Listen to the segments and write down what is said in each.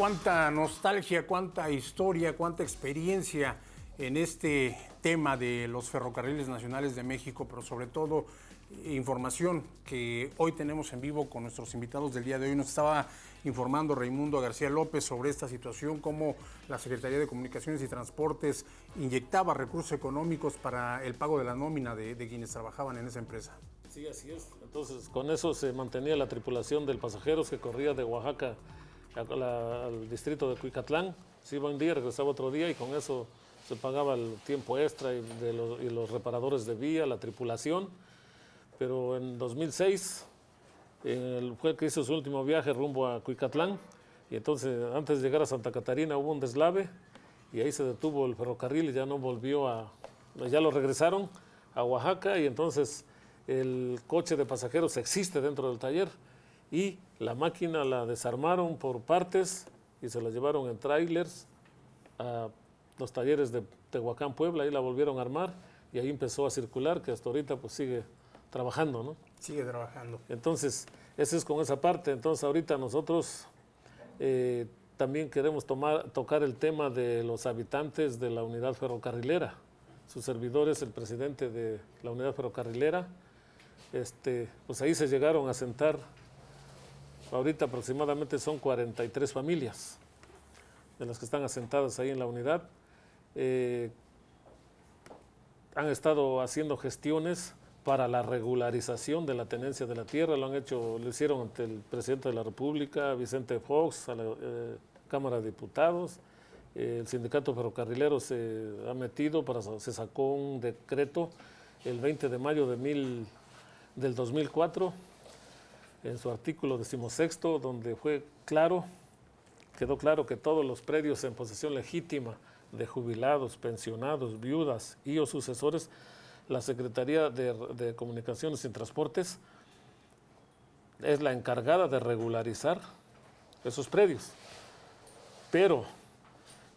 cuánta nostalgia, cuánta historia, cuánta experiencia en este tema de los ferrocarriles nacionales de México, pero sobre todo eh, información que hoy tenemos en vivo con nuestros invitados del día de hoy. Nos estaba informando Raimundo García López sobre esta situación, cómo la Secretaría de Comunicaciones y Transportes inyectaba recursos económicos para el pago de la nómina de, quienes trabajaban en esa empresa. Sí, así es. Entonces, con eso se mantenía la tripulación del pasajeros que corría de Oaxaca al distrito de Cuicatlán, se iba un día, regresaba otro día y con eso se pagaba el tiempo extra y, los, reparadores de vía, la tripulación. Pero en 2006 el fue que hizo su último viaje rumbo a Cuicatlán y entonces antes de llegar a Santa Catarina hubo un deslave y ahí se detuvo el ferrocarril y ya no volvió a, ya lo regresaron a Oaxaca y entonces el coche de pasajeros existe dentro del taller y la máquina la desarmaron por partes y se la llevaron en trailers a los talleres de Tehuacán, Puebla, ahí la volvieron a armar y ahí empezó a circular, que hasta ahorita pues sigue trabajando, ¿no? Sigue trabajando. Entonces, eso es con esa parte. Entonces, ahorita nosotros eh, también queremos tomar, tocar el tema de los habitantes de la unidad ferrocarrilera. Su servidor es el presidente de la unidad ferrocarrilera. Este, pues ahí se llegaron a sentar Ahorita aproximadamente son 43 familias de las que están asentadas ahí en la unidad. Eh, han estado haciendo gestiones para la regularización de la tenencia de la tierra, lo han hecho, lo hicieron ante el presidente de la República, Vicente Fox, a la eh, Cámara de Diputados, eh, el sindicato ferrocarrilero se ha metido, para, se sacó un decreto el 20 de mayo de del 2004 en su artículo decimosexto, donde fue claro, quedó claro que todos los predios en posesión legítima de jubilados, pensionados, viudas y o sucesores, la Secretaría de, Comunicaciones y Transportes es la encargada de regularizar esos predios. Pero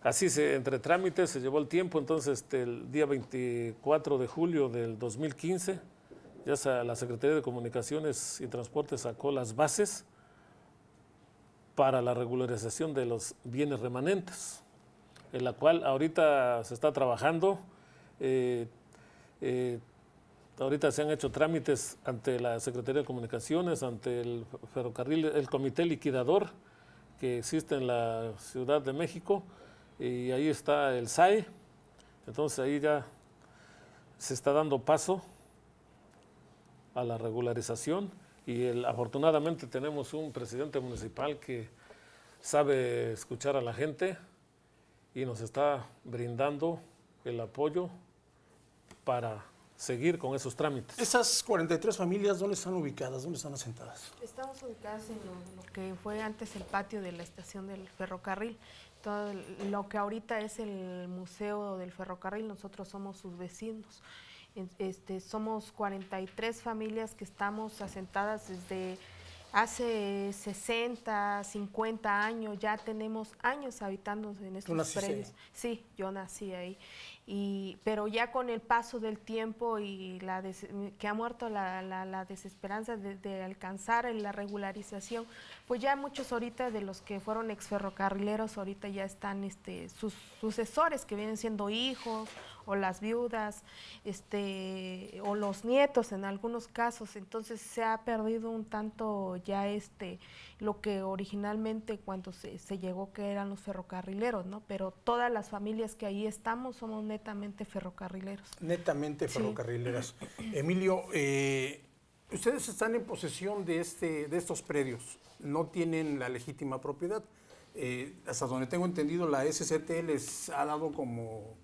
así se, entre trámites se llevó el tiempo, entonces este, el día 24 de julio del 2015 ya la Secretaría de Comunicaciones y Transportes sacó las bases para la regularización de los bienes remanentes, en la cual ahorita se está trabajando. Eh, eh, ahorita se han hecho trámites ante la Secretaría de Comunicaciones, ante el ferrocarril, el comité liquidador que existe en la Ciudad de México, y ahí está el SAE. Entonces ahí ya se está dando paso a la regularización y el, afortunadamente tenemos un presidente municipal que sabe escuchar a la gente y nos está brindando el apoyo para seguir con esos trámites. ¿Esas 43 familias dónde están ubicadas? ¿Dónde están asentadas? Estamos ubicadas en lo, que fue antes el patio de la estación del ferrocarril. Todo lo que ahorita es el Museo del Ferrocarril, nosotros somos sus vecinos. Este, somos 43 familias que estamos asentadas desde hace 60, 50 años, ya tenemos años habitándonos en estos predios. Sí, yo nací ahí pero ya con el paso del tiempo y la que ha muerto la, desesperanza de, alcanzar la regularización, pues ya muchos ahorita de los que fueron exferrocarrileros ahorita ya están este, sus sucesores que vienen siendo hijos o las viudas este, o los nietos en algunos casos, entonces se ha perdido un tanto ya este, lo que originalmente cuando se, se llegó que eran los ferrocarrileros, ¿no? pero todas las familias que ahí estamos somos netamente ferrocarrileros. Netamente ferrocarrileros. Emilio, eh, ustedes están en posesión de, este, de estos predios, no tienen la legítima propiedad. Eh, hasta donde tengo entendido, la SCT les ha dado como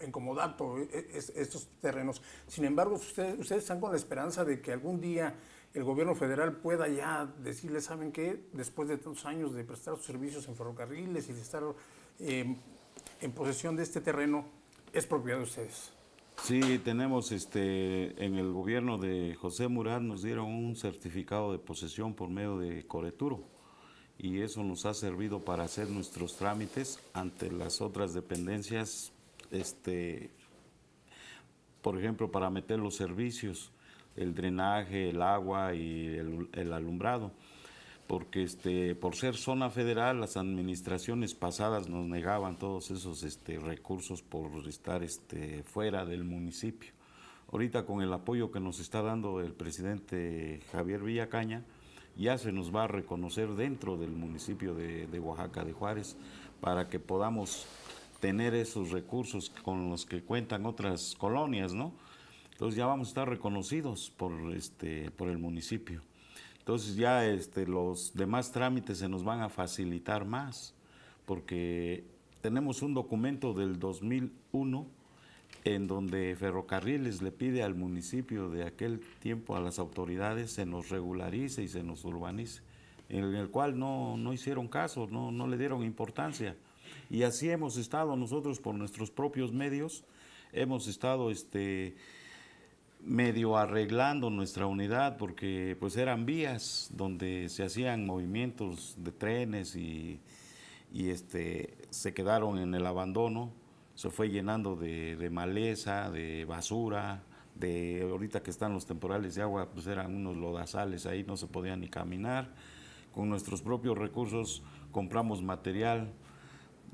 en eh, estos terrenos. Sin embargo, ustedes, ustedes están con la esperanza de que algún día el gobierno federal pueda ya decirles, ¿saben qué? Después de tantos años de prestar sus servicios en ferrocarriles y de estar en posesión de este terreno, es propiedad de ustedes. Sí, tenemos este en el gobierno de José Murat nos dieron un certificado de posesión por medio de Coreturo y eso nos ha servido para hacer nuestros trámites ante las otras dependencias este por ejemplo, para meter los servicios, el drenaje, el agua y el alumbrado porque este, por ser zona federal, las administraciones pasadas nos negaban todos esos este, recursos por estar este, fuera del municipio. Ahorita con el apoyo que nos está dando el presidente Javier Villacaña, ya se nos va a reconocer dentro del municipio de, de Oaxaca de Juárez para que podamos tener esos recursos con los que cuentan otras colonias, ¿no? Entonces ya vamos a estar reconocidos por, este, por el municipio. Entonces ya este, los demás trámites se nos van a facilitar más, porque tenemos un documento del 2001 en donde Ferrocarriles le pide al municipio de aquel tiempo, a las autoridades, se nos regularice y se nos urbanice, en el cual no, hicieron caso, no, le dieron importancia. Y así hemos estado nosotros por nuestros propios medios, hemos estado este, medio arreglando nuestra unidad porque pues eran vías donde se hacían movimientos de trenes y, este, se quedaron en el abandono, se fue llenando de, maleza, de basura, de ahorita que están los temporales de agua, pues eran unos lodazales ahí, no se podía ni caminar. Con nuestros propios recursos compramos material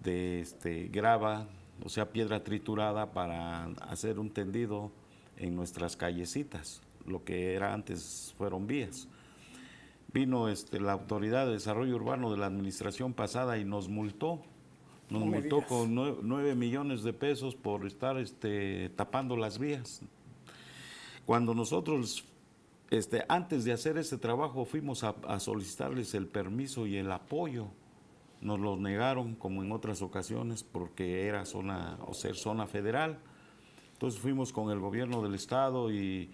de este, grava, o sea, piedra triturada para hacer un tendido en nuestras callecitas, lo que era antes fueron vías. Vino este, la Autoridad de Desarrollo Urbano de la administración pasada y nos multó, nos multó con 9 millones de pesos por estar este, tapando las vías. Cuando nosotros este, antes de hacer ese trabajo fuimos a, solicitarles el permiso y el apoyo. Nos los negaron, como en otras ocasiones, porque era zona o ser zona federal. Entonces fuimos con el gobierno del estado y,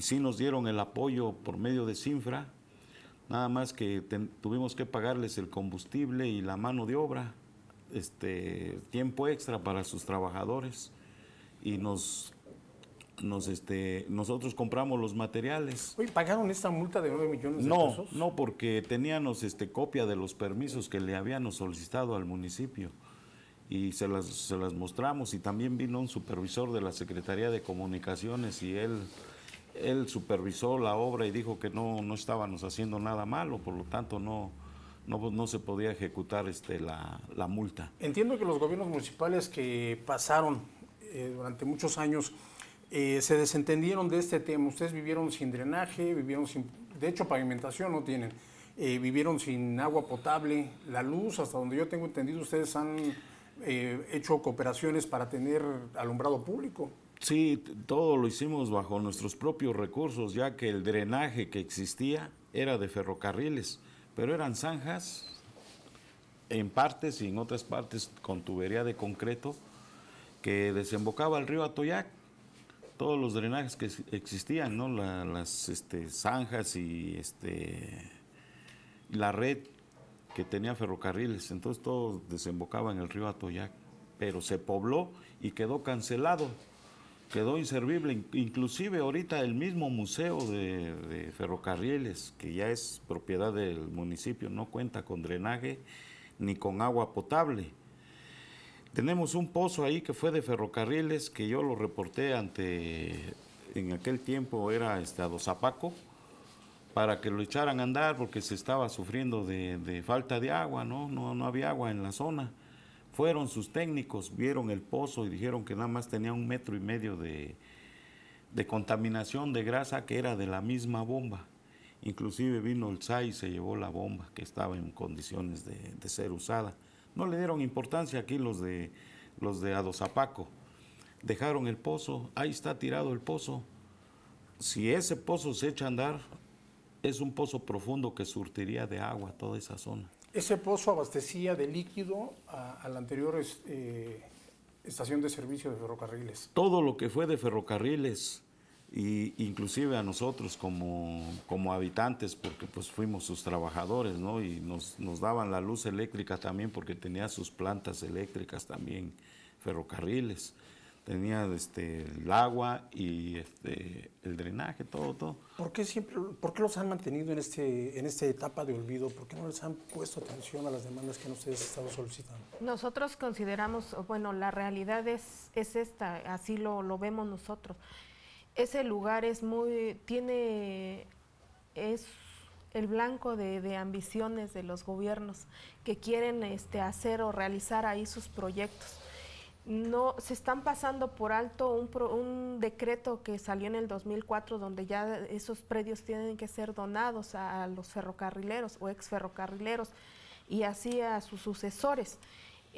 sí nos dieron el apoyo por medio de CINFRA, nada más que tuvimos que pagarles el combustible y la mano de obra, este, tiempo extra para sus trabajadores y nos este, nosotros compramos los materiales. ¿pagaron esta multa de 9 millones de pesos? No, no, porque teníamos este, copia de los permisos que le habíamos solicitado al municipio y se las, se las mostramos. Y también vino un supervisor de la Secretaría de Comunicaciones y él, él supervisó la obra y dijo que no, no estábamos haciendo nada malo, por lo tanto no, no, no se podía ejecutar este, la, la multa. Entiendo que los gobiernos municipales que pasaron eh, durante muchos años eh, se desentendieron de este tema. Ustedes vivieron sin drenaje, vivieron sin, de hecho pavimentación no tienen. Eh, vivieron sin agua potable, la luz, hasta donde yo tengo entendido, ustedes han eh, hecho cooperaciones para tener alumbrado público. Sí, todo lo hicimos bajo nuestros propios recursos, ya que el drenaje que existía era de ferrocarriles, pero eran zanjas en partes y en otras partes con tubería de concreto que desembocaba al río Atoyac. Todos los drenajes que existían, ¿no? las este, zanjas y este, la red que tenía ferrocarriles, entonces todo desembocaba en el río Atoyac, pero se pobló y quedó cancelado, quedó inservible, inclusive ahorita el mismo museo de, ferrocarriles, que ya es propiedad del municipio, no cuenta con drenaje ni con agua potable. Tenemos un pozo ahí que fue de ferrocarriles, que yo lo reporté ante, en aquel tiempo era estado Zapaco para que lo echaran a andar porque se estaba sufriendo de, falta de agua, ¿no? ¿no? No había agua en la zona. Fueron sus técnicos, vieron el pozo y dijeron que nada más tenía un metro y medio de, contaminación de grasa que era de la misma bomba. Inclusive vino el SAI y se llevó la bomba que estaba en condiciones de, ser usada. No le dieron importancia aquí los de, los de Adozapaco. Dejaron el pozo, ahí está tirado el pozo. Si ese pozo se echa a andar, es un pozo profundo que surtiría de agua toda esa zona. Ese pozo abastecía de líquido a, la anterior eh, estación de servicio de ferrocarriles. Todo lo que fue de ferrocarriles, y inclusive a nosotros como, habitantes, porque pues fuimos sus trabajadores, ¿no? Y nos, nos daban la luz eléctrica también porque tenía sus plantas eléctricas también, ferrocarriles tenía este, el agua y este, el drenaje, todo, todo. ¿Por qué, siempre, ¿Por qué los han mantenido en, este, en esta etapa de olvido? ¿Por qué no les han puesto atención a las demandas que han ustedes estado solicitando? Nosotros consideramos, bueno, la realidad es, es esta, así lo, vemos nosotros. Ese lugar es muy, tiene, es el blanco de, ambiciones de los gobiernos que quieren este, hacer o realizar ahí sus proyectos no se están pasando por alto un, decreto que salió en el 2004 donde ya esos predios tienen que ser donados a los ferrocarrileros o exferrocarrileros y así a sus sucesores.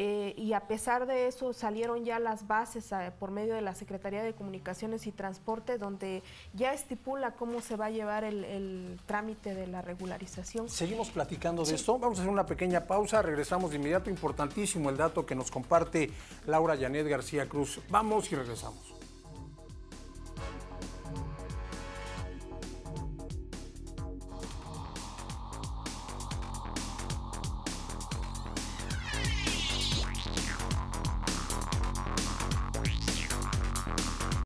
Eh, y a pesar de eso salieron ya las bases eh, por medio de la Secretaría de Comunicaciones y Transporte, donde ya estipula cómo se va a llevar el, trámite de la regularización. Seguimos platicando de esto, vamos a hacer una pequeña pausa, regresamos de inmediato, importantísimo el dato que nos comparte Laura Janet García Cruz. Vamos y regresamos.